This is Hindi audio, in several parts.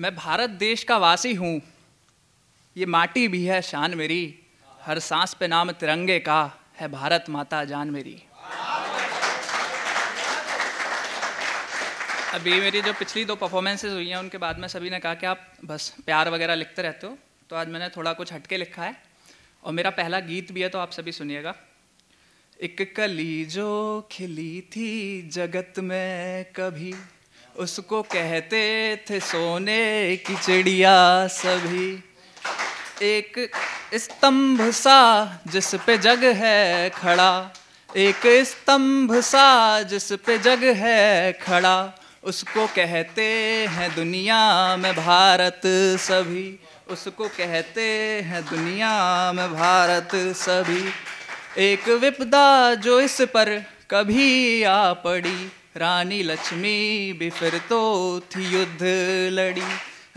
मैं भारत देश का वासी हूँ ये माटी भी है शान मेरी हर सांस पे नाम तिरंगे का है भारत माता जान मेरी अभी मेरी जो पिछली दो परफॉर्मेंसेज हुई हैं उनके बाद में सभी ने कहा कि आप बस प्यार वगैरह लिखते रहते हो तो आज मैंने थोड़ा कुछ हटके लिखा है और मेरा पहला गीत भी है तो आप सभी सुनिएगा एक कली जो खिली थी जगत में कभी उसको कहते थे सोने की चिड़िया सभी एक स्तंभ सा जिस पे जग है खड़ा एक स्तंभ सा जिस पे जग है खड़ा उसको कहते हैं दुनिया में भारत सभी उसको कहते हैं दुनिया में भारत सभी एक विपदा जो इस पर कभी आ पड़ी रानी लक्ष्मी भी फिर तो थी युद्ध लड़ी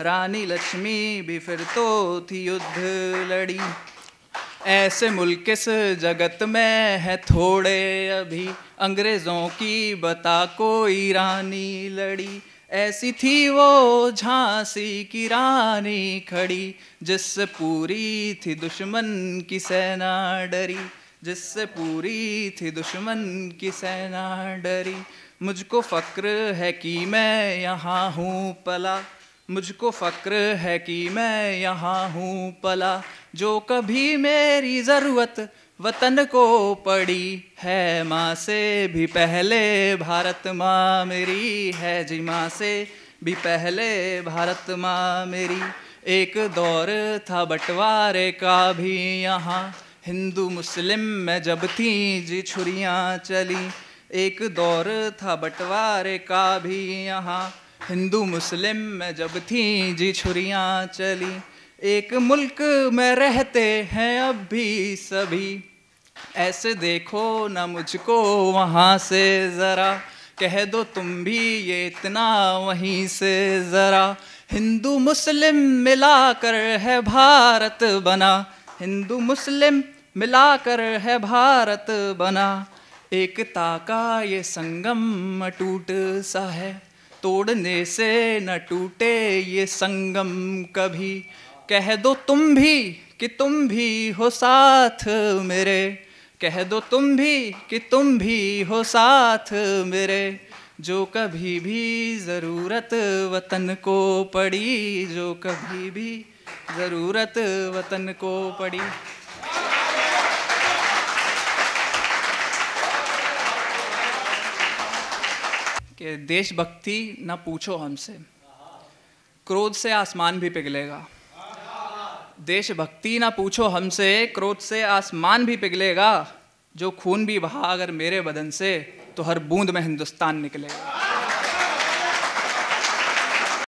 रानी लक्ष्मी भी फिर तो थी युद्ध लड़ी ऐसे मुल्क इस जगत में है थोड़े अभी अंग्रेज़ों की बता कोई रानी लड़ी ऐसी थी वो झांसी की रानी खड़ी जिससे पूरी थी दुश्मन की सेना डरी जिससे पूरी थी दुश्मन की सेना डरी मुझको फ़क्र है कि मैं यहाँ हूँ पला मुझको फ़क्र है कि मैं यहाँ हूँ पला जो कभी मेरी ज़रूरत वतन को पड़ी है माँ से भी पहले भारत माँ मेरी है जी माँ से भी पहले भारत माँ मेरी एक दौर था बंटवारे का भी यहाँ हिंदू मुस्लिम में जब थी जी छुरियाँ चली एक दौर था बंटवारे का भी यहाँ हिंदू मुस्लिम में जब थी जी छुरियाँ चली एक मुल्क में रहते हैं अब भी सभी ऐसे देखो ना मुझको वहाँ से ज़रा कह दो तुम भी ये इतना वहीं से ज़रा हिंदू मुस्लिम मिलाकर है भारत बना हिंदू मुस्लिम मिलाकर है भारत बना एकता का ये संगम टूट सा है तोड़ने से न टूटे ये संगम कभी कह दो तुम भी कि तुम भी हो साथ मेरे कह दो तुम भी कि तुम भी हो साथ मेरे जो कभी भी ज़रूरत वतन को पड़ी जो कभी भी ज़रूरत वतन को पड़ी कि देशभक्ति ना पूछो हमसे क्रोध से आसमान भी पिघलेगा देशभक्ति ना पूछो हमसे क्रोध से आसमान भी पिघलेगा जो खून भी बहा अगर मेरे बदन से तो हर बूंद में हिंदुस्तान निकलेगा